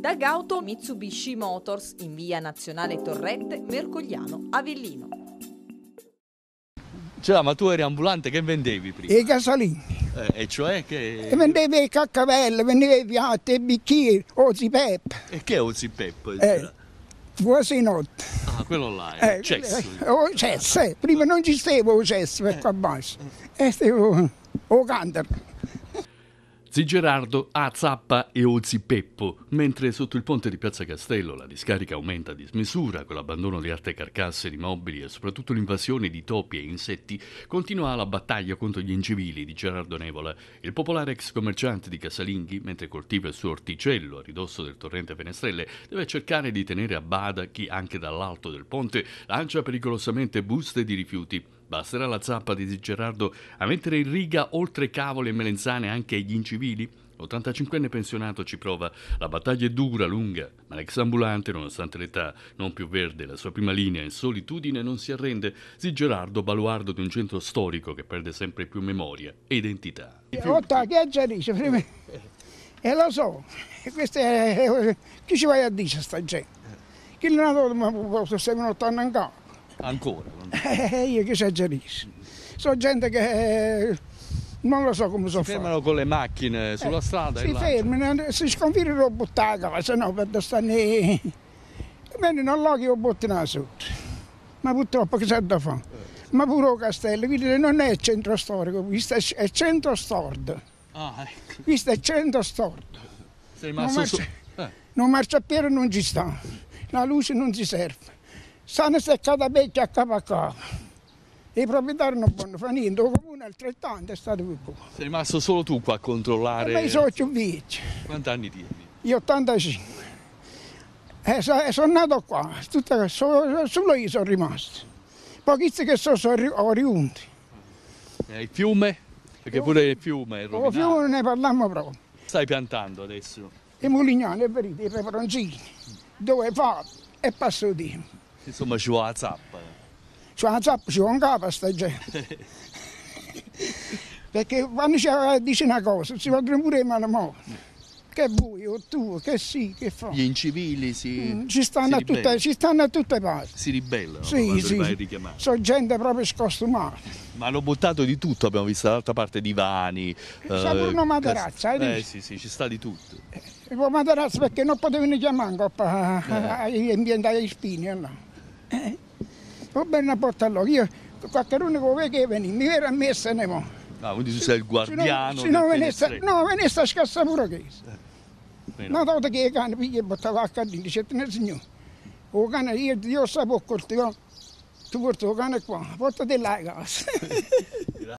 da Gauto Mitsubishi Motors in via Nazionale Torrette, Mercogliano, Avellino. Cioè, ma tu eri ambulante, che vendevi prima? I casalini. Eh, e cioè che... E vendeva caccavelle, vendeva i piatti, i bicchieri, ozipep. E che è ozipep? Eh, notte. Ah, quello là, è eh, cesso. Eh, cesso, eh, oh, eh. prima non ci stavo cesso per eh. qua basso. E eh, stavo... o canter. Zi Gerardo a Zappa e Ozi Peppo, mentre sotto il ponte di Piazza Castello la discarica aumenta di dismisura con l'abbandono di altre carcasse di mobili e soprattutto l'invasione di topi e insetti, continua la battaglia contro gli incivili di Gerardo Nevola, il popolare ex commerciante di Casalinghi, mentre coltiva il suo orticello a ridosso del torrente Fenestrelle, deve cercare di tenere a bada chi anche dall'alto del ponte lancia pericolosamente buste di rifiuti. Basterà la zappa di Di Gerardo a mettere in riga oltre cavoli e melenzane anche gli incivili? L'85enne pensionato ci prova. La battaglia è dura, lunga, ma l'ex ambulante, nonostante l'età non più verde, la sua prima linea in solitudine non si arrende. Zi Gerardo, baluardo di un centro storico che perde sempre più memoria e identità. Otta, che già dice prima? E eh, lo so, questo è... chi ci vai a dire sta gente? Chi non ha dovuto, ma se non stanno ancora. Ancora? Eh, io che esagerisco. Sono gente che non lo so come sono fatto. fermano con le macchine eh, sulla eh, strada. Si fermano, si sconfiggono a buttano, se no per stanno Bene, non lo che ho buttano sotto. Ma purtroppo che c'è da fare? Eh. Ma pure Castello, quindi non è centro storico, questo è centro stordo. Ah, ecco. Questo è centro stordo. Sei rimasto eh. non marcia, su... eh. non marciapiede non ci sta, la luce non ci serve sono seccata vecchia a capo a capo. I proprietari non possono fare niente, il comune altrettanto è stato più poco. Sei rimasto solo tu qua a controllare? Ma io sono più vecchio. Quanti anni tieni? Io 85. E sono, sono nato qua, tutta, solo, solo io sono rimasto. Pochissimi che sono, sono oriundi. E il fiume? Perché pure il fiume è rovinato. Il fiume ne parliamo proprio. Stai piantando adesso? I mulignani, i peperoncini, dove fa e passo tempo. Insomma ci vuole la zappa. Ci cioè, vuole la zappa, ci vuole un capo a sta gente. Perché quando ci dice una cosa, ci vuole pure in mano morta che buio, tu, che sì, che fa. Gli incivili si. Mm, ci, stanno si tutte, ci, stanno a tutte, parti. Si ribellano. Sì, sì. Sono gente proprio scostumata. Ma hanno buttato di tutto, abbiamo visto dall'altra parte divani. C'è eh, una materazza, eh, eh sì, sì, ci sta di tutto. Eh, materazza perché non potevano chiamare coppa, eh. eh, in spini, no. Eh. Roberna Portalloghi, io qualcuno che vede che veniva, mi era messa ne mo. Ah, quindi tu sei il guardiano se no, se venessa, no, venessa scassa pure che. Eh, no, dopo che i cani pigli e buttava a cadino, dice, nel signore, o cane, io, io sapevo coltivare, tu porti il cane qua, portate là a casa.